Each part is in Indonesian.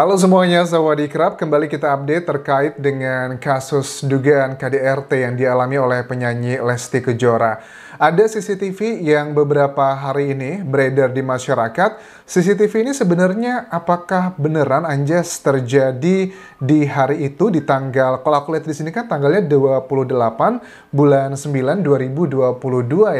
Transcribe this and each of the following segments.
Halo semuanya, Krab. Kembali kita update terkait dengan kasus dugaan KDRT yang dialami oleh penyanyi Lesti Kejora. Ada CCTV yang beberapa hari ini beredar di masyarakat. CCTV ini sebenarnya apakah beneran Anjas terjadi di hari itu di tanggal, kalau aku lihat di sini kan tanggalnya 28 bulan 9 2022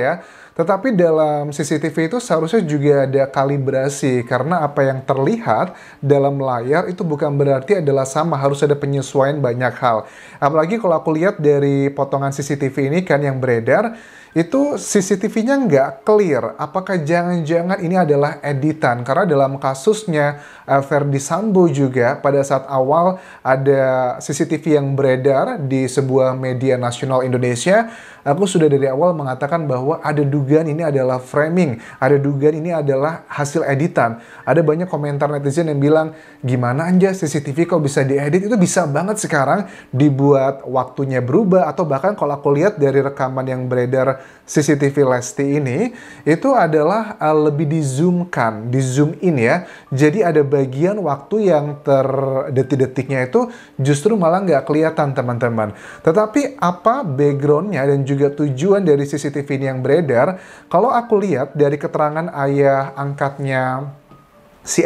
ya. Tetapi dalam CCTV itu seharusnya juga ada kalibrasi karena apa yang terlihat dalam layar itu bukan berarti adalah sama, harus ada penyesuaian banyak hal. Apalagi kalau aku lihat dari potongan CCTV ini kan yang beredar itu CCTV-nya nggak clear. Apakah jangan-jangan ini adalah editan? Karena dalam kasusnya uh, eh, Verdi Sambo juga pada saat awal ada CCTV yang beredar di sebuah media nasional Indonesia. Aku sudah dari awal mengatakan bahwa ada dugaan ini adalah framing, ada dugaan ini adalah hasil editan. Ada banyak komentar netizen yang bilang, gimana aja CCTV kok bisa diedit? Itu bisa banget sekarang dibuat waktunya berubah atau bahkan kalau aku lihat dari rekaman yang beredar CCTV Lesti ini itu adalah uh, lebih di zoomkan, di zoom in ya. Jadi ada bagian waktu yang terdetik-detiknya itu justru malah nggak kelihatan teman-teman. Tetapi apa backgroundnya dan juga tujuan dari CCTV ini yang beredar? Kalau aku lihat dari keterangan ayah angkatnya si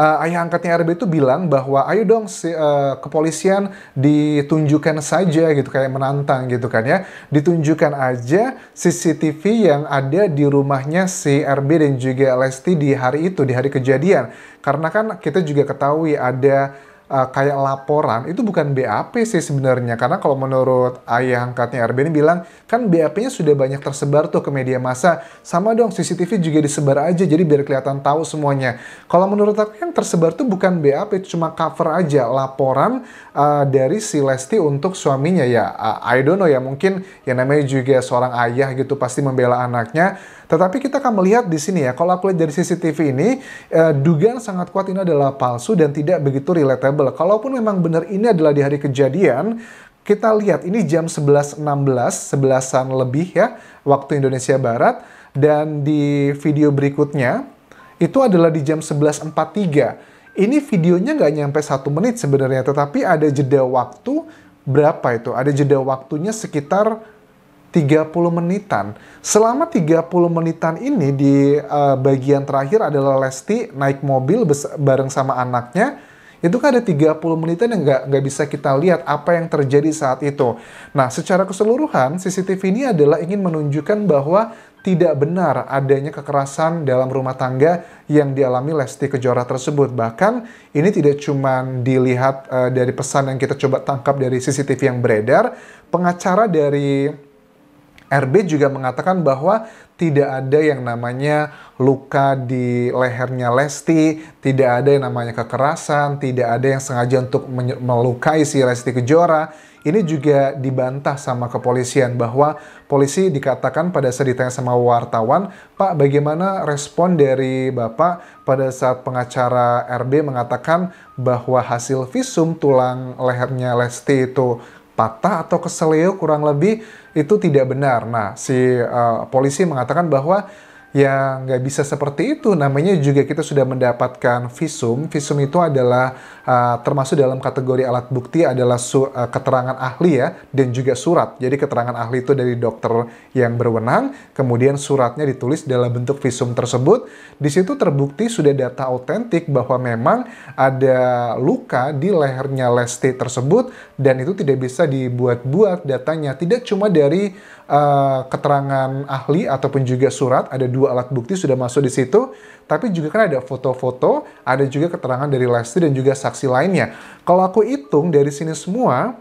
uh, ayah angkatnya RB itu bilang bahwa ayo dong si, uh, kepolisian ditunjukkan saja gitu kayak menantang gitu kan ya. Ditunjukkan aja CCTV yang ada di rumahnya si RB dan juga Lesti di hari itu, di hari kejadian. Karena kan kita juga ketahui ada uh, kayak laporan itu bukan BAP sih sebenarnya karena kalau menurut ayah angkatnya RB ini bilang kan BAP-nya sudah banyak tersebar tuh ke media massa sama dong CCTV juga disebar aja jadi biar kelihatan tahu semuanya kalau menurut aku yang tersebar tuh bukan BAP cuma cover aja laporan uh, dari si Lesti untuk suaminya ya uh, I don't know ya mungkin yang namanya juga seorang ayah gitu pasti membela anaknya tetapi kita akan melihat di sini ya kalau aku lihat dari CCTV ini uh, dugaan sangat kuat ini adalah palsu dan tidak begitu relatable reliable. Kalaupun memang benar ini adalah di hari kejadian, kita lihat ini jam 11.16, sebelasan an lebih ya, waktu Indonesia Barat. Dan di video berikutnya, itu adalah di jam 11.43. Ini videonya nggak nyampe satu menit sebenarnya, tetapi ada jeda waktu berapa itu? Ada jeda waktunya sekitar 30 menitan. Selama 30 menitan ini di uh, bagian terakhir adalah Lesti naik mobil bareng sama anaknya itu kan ada 30 menitan yang nggak nggak bisa kita lihat apa yang terjadi saat itu. Nah, secara keseluruhan CCTV ini adalah ingin menunjukkan bahwa tidak benar adanya kekerasan dalam rumah tangga yang dialami Lesti Kejora tersebut. Bahkan ini tidak cuma dilihat uh, dari pesan yang kita coba tangkap dari CCTV yang beredar, pengacara dari RB juga mengatakan bahwa tidak ada yang namanya luka di lehernya Lesti, tidak ada yang namanya kekerasan, tidak ada yang sengaja untuk melukai si Lesti Kejora. Ini juga dibantah sama kepolisian bahwa polisi dikatakan pada saat ditanya sama wartawan, Pak bagaimana respon dari Bapak pada saat pengacara RB mengatakan bahwa hasil visum tulang lehernya Lesti itu patah atau keseleo kurang lebih itu tidak benar. Nah, si uh, polisi mengatakan bahwa ya nggak bisa seperti itu. Namanya juga kita sudah mendapatkan visum. Visum itu adalah uh, termasuk dalam kategori alat bukti adalah uh, keterangan ahli ya dan juga surat. Jadi keterangan ahli itu dari dokter yang berwenang, kemudian suratnya ditulis dalam bentuk visum tersebut. Di situ terbukti sudah data autentik bahwa memang ada luka di lehernya Lesti tersebut dan itu tidak bisa dibuat-buat datanya. Tidak cuma dari Eh, keterangan ahli ataupun juga surat, ada dua alat bukti sudah masuk di situ, tapi juga kan ada foto-foto, ada juga keterangan dari Lesti dan juga saksi lainnya. Kalau aku hitung dari sini semua,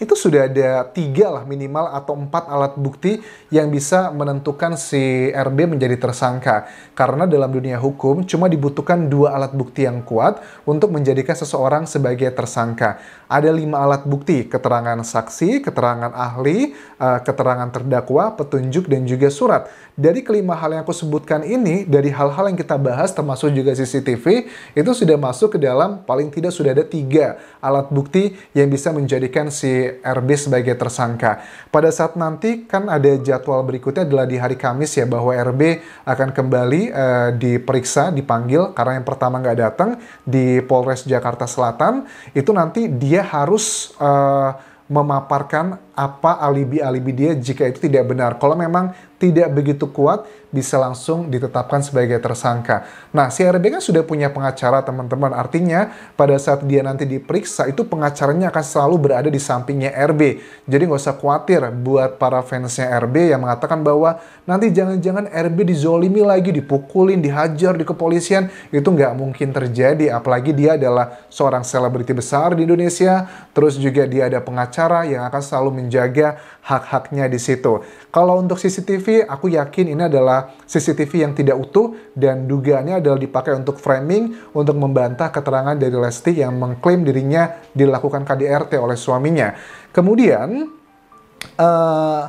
itu sudah ada tiga lah minimal atau empat alat bukti yang bisa menentukan si RB menjadi tersangka. Karena dalam dunia hukum cuma dibutuhkan dua alat bukti yang kuat untuk menjadikan seseorang sebagai tersangka. Ada lima alat bukti, keterangan saksi, keterangan ahli, eh, keterangan terdakwa, petunjuk, dan juga surat. Dari kelima hal yang aku sebutkan ini, dari hal-hal yang kita bahas termasuk juga CCTV, itu sudah masuk ke dalam paling tidak sudah ada tiga alat bukti yang bisa menjadikan si RB sebagai tersangka. Pada saat nanti kan ada jadwal berikutnya adalah di hari Kamis ya bahwa RB akan kembali uh, diperiksa, dipanggil karena yang pertama nggak datang di Polres Jakarta Selatan itu nanti dia harus uh, memaparkan apa alibi-alibi dia jika itu tidak benar. Kalau memang tidak begitu kuat, bisa langsung ditetapkan sebagai tersangka. Nah, si RB kan sudah punya pengacara, teman-teman. Artinya, pada saat dia nanti diperiksa, itu pengacaranya akan selalu berada di sampingnya RB. Jadi nggak usah khawatir buat para fansnya RB yang mengatakan bahwa nanti jangan-jangan RB dizolimi lagi, dipukulin, dihajar di kepolisian. Itu nggak mungkin terjadi, apalagi dia adalah seorang selebriti besar di Indonesia, terus juga dia ada pengacara yang akan selalu menjaga menjaga hak-haknya di situ. Kalau untuk CCTV, aku yakin ini adalah CCTV yang tidak utuh dan dugaannya adalah dipakai untuk framing untuk membantah keterangan dari Lesti yang mengklaim dirinya dilakukan KDRT oleh suaminya. Kemudian, uh,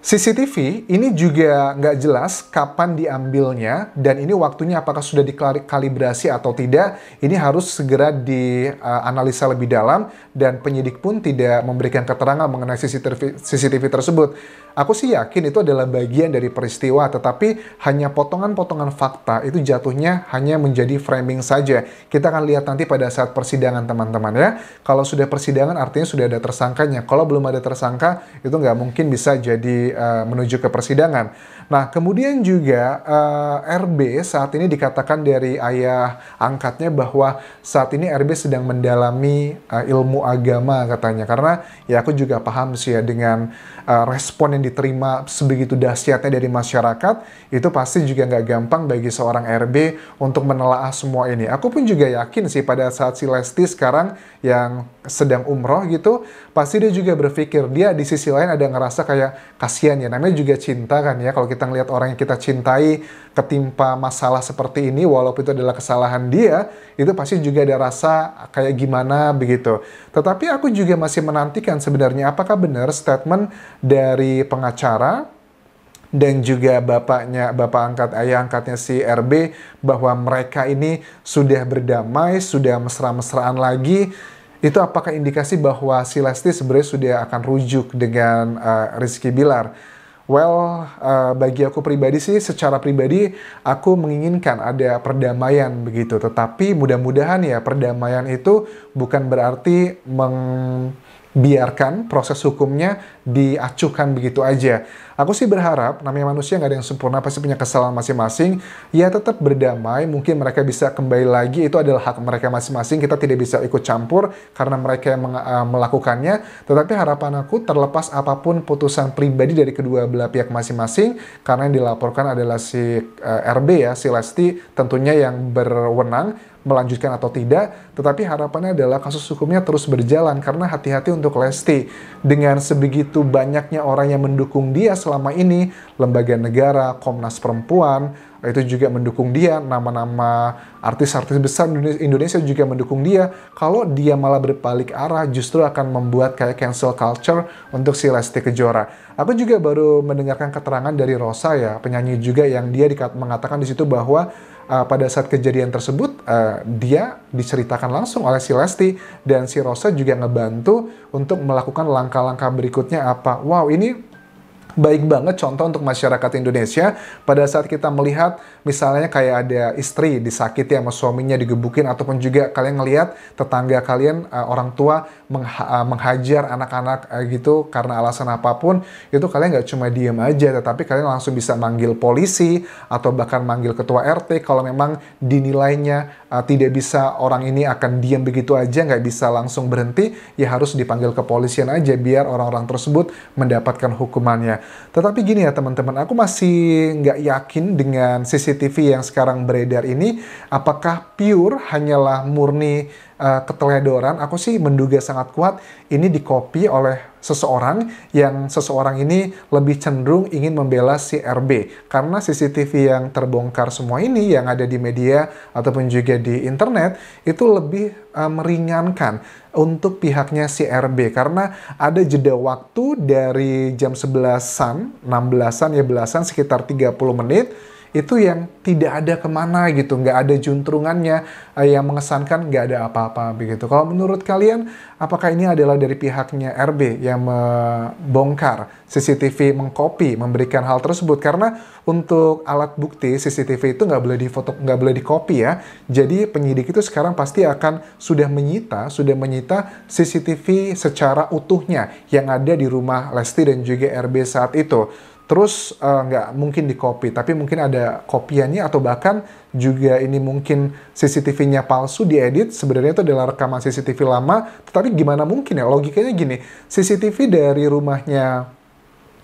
CCTV ini juga nggak jelas kapan diambilnya dan ini waktunya apakah sudah dikalibrasi atau tidak. Ini harus segera dianalisa lebih dalam dan penyidik pun tidak memberikan keterangan mengenai CCTV, CCTV tersebut. Aku sih yakin itu adalah bagian dari peristiwa tetapi hanya potongan-potongan fakta itu jatuhnya hanya menjadi framing saja. Kita akan lihat nanti pada saat persidangan teman-teman ya. Kalau sudah persidangan artinya sudah ada tersangkanya. Kalau belum ada tersangka itu nggak mungkin bisa jadi uh, menuju ke persidangan. Nah, kemudian juga uh, eh, RB saat ini dikatakan dari ayah angkatnya bahwa saat ini RB sedang mendalami uh, ilmu agama katanya. Karena ya aku juga paham sih ya dengan uh, respon yang diterima sebegitu dahsyatnya dari masyarakat, itu pasti juga nggak gampang bagi seorang RB untuk menelaah semua ini. Aku pun juga yakin sih pada saat si Lesti sekarang yang sedang umroh gitu, pasti dia juga berpikir dia di sisi lain ada ngerasa kayak kasihan ya, namanya juga cinta kan ya. Kalau kita ngelihat orang yang kita cintai ketimpa masalah seperti ini, walaupun itu adalah kesalahan dia, itu pasti juga ada rasa kayak gimana begitu. Tetapi aku juga masih menantikan sebenarnya apakah benar statement dari pengacara dan juga bapaknya, bapak angkat, ayah angkatnya si RB bahwa mereka ini sudah berdamai, sudah mesra-mesraan lagi itu apakah indikasi bahwa si Lesti sebenarnya sudah akan rujuk dengan uh, Rizky Bilar? Well, uh, bagi aku pribadi sih, secara pribadi aku menginginkan ada perdamaian begitu. Tetapi mudah-mudahan ya perdamaian itu bukan berarti meng biarkan proses hukumnya diacuhkan begitu aja. Aku sih berharap namanya manusia nggak ada yang sempurna pasti punya kesalahan masing-masing. Ya tetap berdamai, mungkin mereka bisa kembali lagi itu adalah hak mereka masing-masing. Kita tidak bisa ikut campur karena mereka yang eh, melakukannya. Tetapi harapan aku terlepas apapun putusan pribadi dari kedua belah pihak masing-masing karena yang dilaporkan adalah si uh, eh, RB ya, si Lesti tentunya yang berwenang melanjutkan atau tidak, tetapi harapannya adalah kasus hukumnya terus berjalan karena hati-hati untuk Lesti. Dengan sebegitu banyaknya orang yang mendukung dia selama ini, lembaga negara, Komnas Perempuan, itu juga mendukung dia, nama-nama artis-artis besar Indonesia juga mendukung dia. Kalau dia malah berbalik arah, justru akan membuat kayak cancel culture untuk si Lesti Kejora. Aku juga baru mendengarkan keterangan dari Rosa ya, penyanyi juga yang dia mengatakan di situ bahwa uh, pada saat kejadian tersebut uh, dia diceritakan langsung oleh si Lesti dan si Rosa juga ngebantu untuk melakukan langkah-langkah berikutnya apa. Wow, ini baik banget contoh untuk masyarakat Indonesia pada saat kita melihat misalnya kayak ada istri disakiti sama suaminya digebukin ataupun juga kalian ngelihat tetangga kalian eh, orang tua eh, menghajar anak-anak eh, gitu karena alasan apapun itu kalian nggak cuma diem aja tetapi kalian langsung bisa manggil polisi atau bahkan manggil ketua RT kalau memang dinilainya uh, tidak bisa orang ini akan diam begitu aja, nggak bisa langsung berhenti, ya harus dipanggil kepolisian aja biar orang-orang tersebut mendapatkan hukumannya. Tetapi gini ya teman-teman, aku masih nggak yakin dengan CCTV yang sekarang beredar ini, apakah pure hanyalah murni uh, keteledoran, aku sih menduga sangat kuat ini dikopi oleh seseorang yang seseorang ini lebih cenderung ingin membela si RB. Karena CCTV yang terbongkar semua ini yang ada di media ataupun juga di internet itu lebih uh, meringankan untuk pihaknya si RB karena ada jeda waktu dari jam 11-an, 16-an ya belasan sekitar 30 menit itu yang tidak ada kemana gitu, nggak ada juntrungannya uh, yang mengesankan nggak ada apa-apa begitu. Kalau menurut kalian, apakah ini adalah dari pihaknya RB yang membongkar CCTV, mengcopy, memberikan hal tersebut? Karena untuk alat bukti CCTV itu nggak boleh difoto, nggak boleh dikopi ya. Jadi penyidik itu sekarang pasti akan sudah menyita, sudah menyita CCTV secara utuhnya yang ada di rumah Lesti dan juga RB saat itu terus eh, nggak uh, mungkin di copy, tapi mungkin ada kopiannya atau bahkan juga ini mungkin CCTV-nya palsu diedit, sebenarnya itu adalah rekaman CCTV lama, tetapi gimana mungkin ya, logikanya gini, CCTV dari rumahnya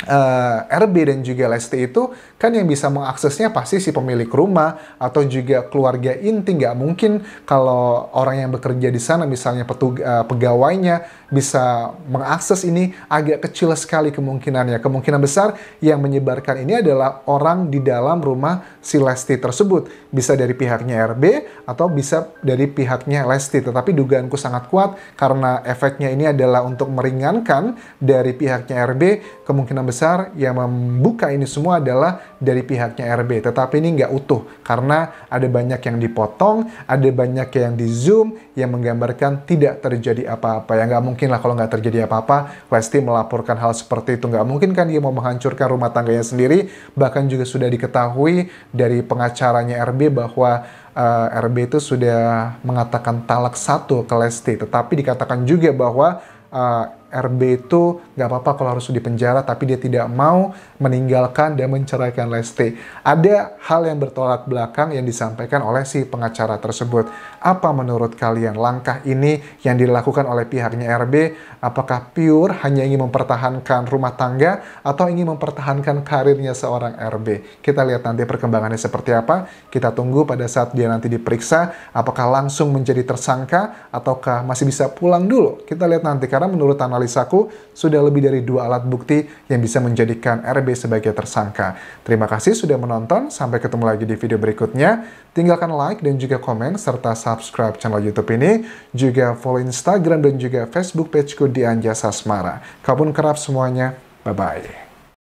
uh, eh, RB dan juga Lesti itu kan yang bisa mengaksesnya pasti si pemilik rumah atau juga keluarga inti nggak mungkin kalau orang yang bekerja di sana misalnya petug uh, eh, pegawainya bisa mengakses ini agak kecil sekali kemungkinannya kemungkinan besar yang menyebarkan ini adalah orang di dalam rumah si Lesti tersebut bisa dari pihaknya RB atau bisa dari pihaknya Lesti tetapi dugaanku sangat kuat karena efeknya ini adalah untuk meringankan dari pihaknya RB kemungkinan besar yang membuka ini semua adalah dari pihaknya RB. Tetapi ini nggak utuh karena ada banyak yang dipotong, ada banyak yang di zoom yang menggambarkan tidak terjadi apa-apa. Ya nggak mungkin lah kalau nggak terjadi apa-apa, Lesti melaporkan hal seperti itu. Nggak mungkin kan dia mau menghancurkan rumah tangganya sendiri. Bahkan juga sudah diketahui dari pengacaranya RB bahwa uh, eh, RB itu sudah mengatakan talak satu ke Lesti. Tetapi dikatakan juga bahwa uh, RB itu nggak apa-apa kalau harus di penjara, tapi dia tidak mau meninggalkan dan menceraikan Lesti. Ada hal yang bertolak belakang yang disampaikan oleh si pengacara tersebut. Apa menurut kalian langkah ini yang dilakukan oleh pihaknya RB? Apakah pure hanya ingin mempertahankan rumah tangga atau ingin mempertahankan karirnya seorang RB? Kita lihat nanti perkembangannya seperti apa. Kita tunggu pada saat dia nanti diperiksa, apakah langsung menjadi tersangka ataukah masih bisa pulang dulu. Kita lihat nanti karena menurut Tanah analisaku, sudah lebih dari dua alat bukti yang bisa menjadikan RB sebagai tersangka. Terima kasih sudah menonton, sampai ketemu lagi di video berikutnya. Tinggalkan like dan juga komen, serta subscribe channel YouTube ini. Juga follow Instagram dan juga Facebook pageku di Anjasa Asmara. pun kerap semuanya, bye-bye.